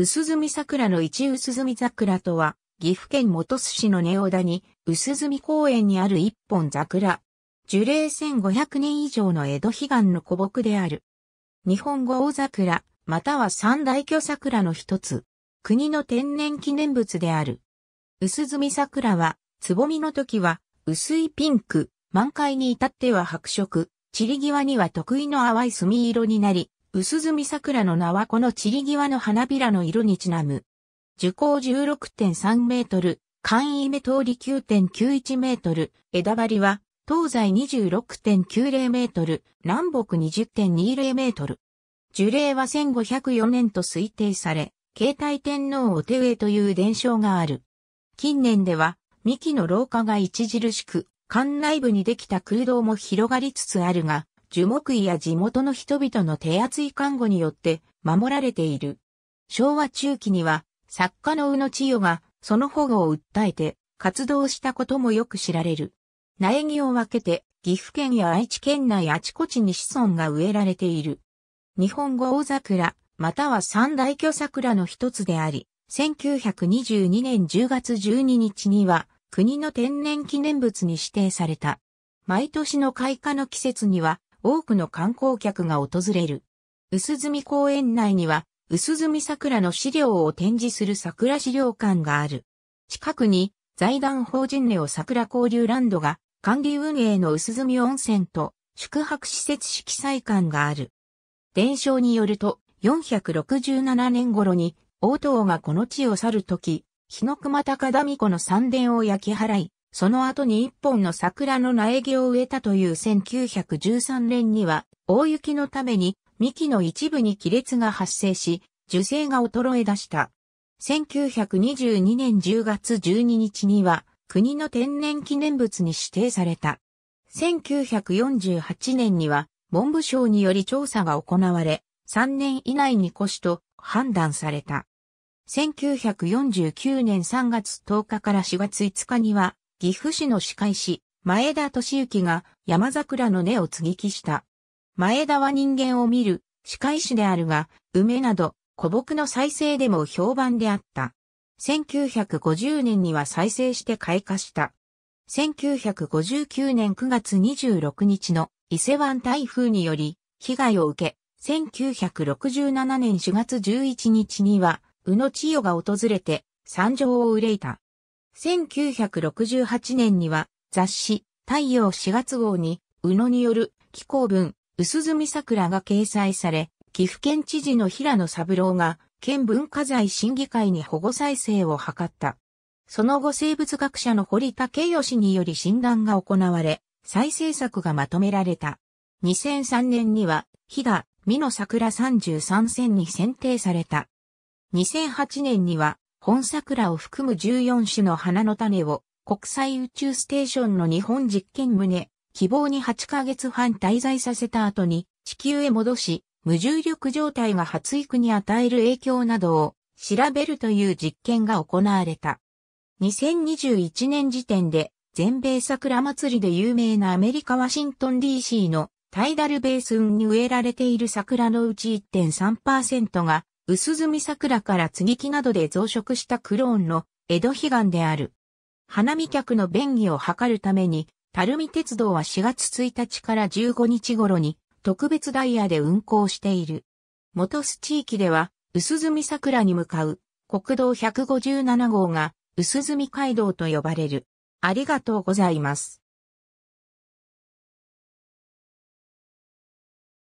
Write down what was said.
薄墨桜の一薄墨桜とは、岐阜県本巣市の根尾田に、薄墨公園にある一本桜。樹齢1500年以上の江戸悲願の古木である。日本語大桜、または三大巨桜の一つ。国の天然記念物である。薄墨桜は、つぼみの時は、薄いピンク、満開に至っては白色、散り際には得意の淡い墨色になり、薄墨桜の名はこの散り際の花びらの色にちなむ。樹高16.3メートル、簡易目通り9.91メートル、枝張りは東西26.90メートル、南北20.20メートル。樹齢は1504年と推定され、携帯天皇お手植えという伝承がある。近年では、幹の老化が著しく、館内部にできた空洞も広がりつつあるが、樹木医や地元の人々の手厚い看護によって守られている。昭和中期には作家の宇野千代がその保護を訴えて活動したこともよく知られる。苗木を分けて岐阜県や愛知県内あちこちに子孫が植えられている。日本語大桜、または三大巨桜の一つであり、1922年10月12日には国の天然記念物に指定された。毎年の開花の季節には多くの観光客が訪れる。薄住公園内には、薄住桜の資料を展示する桜資料館がある。近くに、財団法人ネオ桜交流ランドが、管理運営の薄住温泉と、宿泊施設式祭館がある。伝承によると、467年頃に、王党がこの地を去るとき、日の熊高田美子の三殿を焼き払い、その後に一本の桜の苗木を植えたという1913年には、大雪のために幹の一部に亀裂が発生し、樹勢が衰え出した。1922年10月12日には、国の天然記念物に指定された。1948年には、文部省により調査が行われ、3年以内に越しと判断された。1949年3月10日から4月5日には、岐阜市の歯科医師、前田敏之が山桜の根を継ぎ木した。前田は人間を見る歯科医師であるが、梅など古木の再生でも評判であった。1950年には再生して開花した。1959年9月26日の伊勢湾台風により被害を受け、1967年4月11日には、宇野千代が訪れて、山上を憂いた。1968年には雑誌太陽4月号に宇野による気候文薄住桜が掲載され、岐阜県知事の平野三郎が県文化財審議会に保護再生を図った。その後生物学者の堀武義により診断が行われ、再生策がまとめられた。2003年には、飛騨、美の桜33選に選定された。2008年には、本桜を含む14種の花の種を国際宇宙ステーションの日本実験棟、希望に8ヶ月半滞在させた後に地球へ戻し、無重力状態が発育に与える影響などを調べるという実験が行われた。2021年時点で全米桜祭りで有名なアメリカワシントン DC のタイダルベースンに植えられている桜のうち1.3%が薄墨桜から継ぎ木などで増殖したクローンの江戸悲願である。花見客の便宜を図るために、垂水鉄道は4月1日から15日頃に特別ダイヤで運行している。元須地域では、薄墨桜に向かう国道157号が薄墨街道と呼ばれる。ありがとうございます。